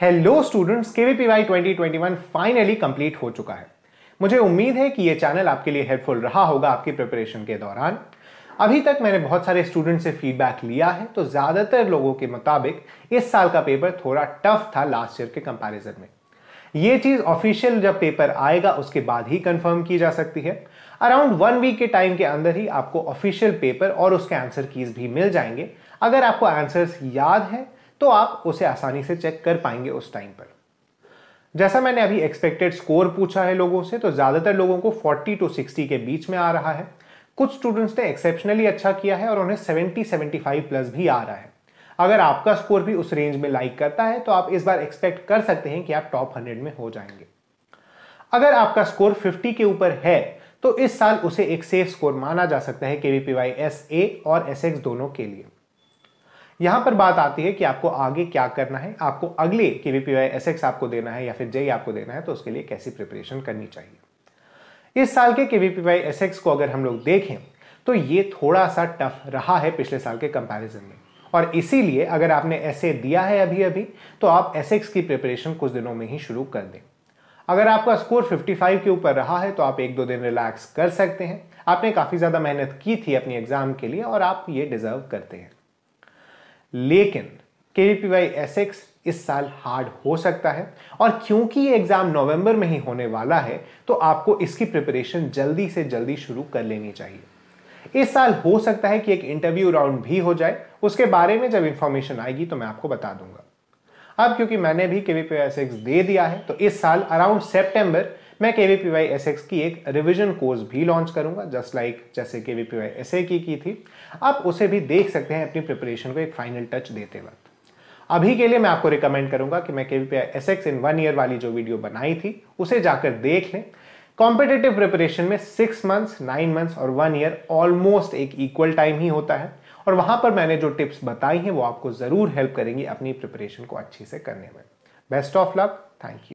hello students K V Y twenty finally complete हो चुका है मुझे उम्मीद है कि ये चैनल आपके लिए हेल्पफुल रहा होगा आपकी प्रिपरेशन के दौरान अभी तक मैंने बहुत सारे स्टूडेंट से फीडबैक लिया है तो ज़्यादातर लोगों के मुताबिक इस साल का पेपर थोड़ा टफ था लास्ट ईयर के कंपैरिजन में ये चीज़ ऑफिशियल जब पेपर आएगा उसके बाद ही कंफर्म की जा सकती है अराउंड वन वीक के टाइम के अंदर ही आपको ऑफिशियल पेपर और उसके आंसर कीज भी मिल जाएंगे अगर आपको आंसर्स याद है तो आप उसे आसानी से चेक कर पाएंगे उस टाइम पर जैसा मैंने अभी एक्सपेक्टेड स्कोर पूछा है लोगों से तो ज़्यादातर लोगों को 40 टू 60 के बीच में आ रहा है कुछ स्टूडेंट्स ने एक्सेप्शनली अच्छा किया है और उन्हें 70 75 प्लस भी आ रहा है अगर आपका स्कोर भी उस रेंज में लाइक करता है तो आप इस बार एक्सपेक्ट कर सकते हैं कि आप टॉप हंड्रेड में हो जाएंगे अगर आपका स्कोर 50 के ऊपर है तो इस साल उसे एक सेफ स्कोर माना जा सकता है के वाई एस ए और एस एक्स दोनों के लिए यहां पर बात आती है कि आपको आगे क्या करना है आपको अगले K V P Y S X आपको देना है या फिर जेई आपको देना है तो उसके लिए कैसी प्रिपरेशन करनी चाहिए इस साल के K V P Y S X को अगर हम लोग देखें तो ये थोड़ा सा टफ रहा है पिछले साल के कंपैरिजन में और इसीलिए अगर आपने ऐसे दिया है अभी अभी तो आप एस की प्रिपरेशन कुछ दिनों में ही शुरू कर दें अगर आपका स्कोर 55 के ऊपर रहा है तो आप एक दो दिन रिलैक्स कर सकते हैं आपने काफ़ी ज़्यादा मेहनत की थी अपनी एग्ज़ाम के लिए और आप ये डिज़र्व करते हैं लेकिन के वी इस साल हार्ड हो सकता है और क्योंकि ये एग्ज़ाम नवंबर में ही होने वाला है तो आपको इसकी प्रिपरेशन जल्दी से जल्दी शुरू कर लेनी चाहिए इस साल हो सकता है कि एक इंटरव्यू राउंड भी हो जाए उसके बारे में जब इंफॉर्मेशन आएगी तो मैं आपको बता दूंगा अब क्योंकि मैंने भी के दे दिया है तो इस साल अराउंड सेप्टेंबर मैं K V P Y S X की एक रिविजन कोर्स भी लॉन्च करूंगा जस्ट लाइक like जैसे के वी पी वाई एस की की थी आप उसे भी देख सकते हैं अपनी प्रिपरेशन को एक फाइनल टच देते वक्त अभी के लिए मैं आपको रिकमेंड करूंगा कि मैं K V P S X in one year वाली जो वीडियो बनाई थी उसे जाकर देख लें कॉम्पिटेटिव प्रिपरेशन में सिक्स मंथ्स नाइन मंथ्स और वन ईयर ऑलमोस्ट एक इक्वल टाइम ही होता है और वहां पर मैंने जो टिप्स बताई हैं वो आपको ज़रूर हेल्प करेंगी अपनी प्रिपरेशन को अच्छे से करने में best of luck thank you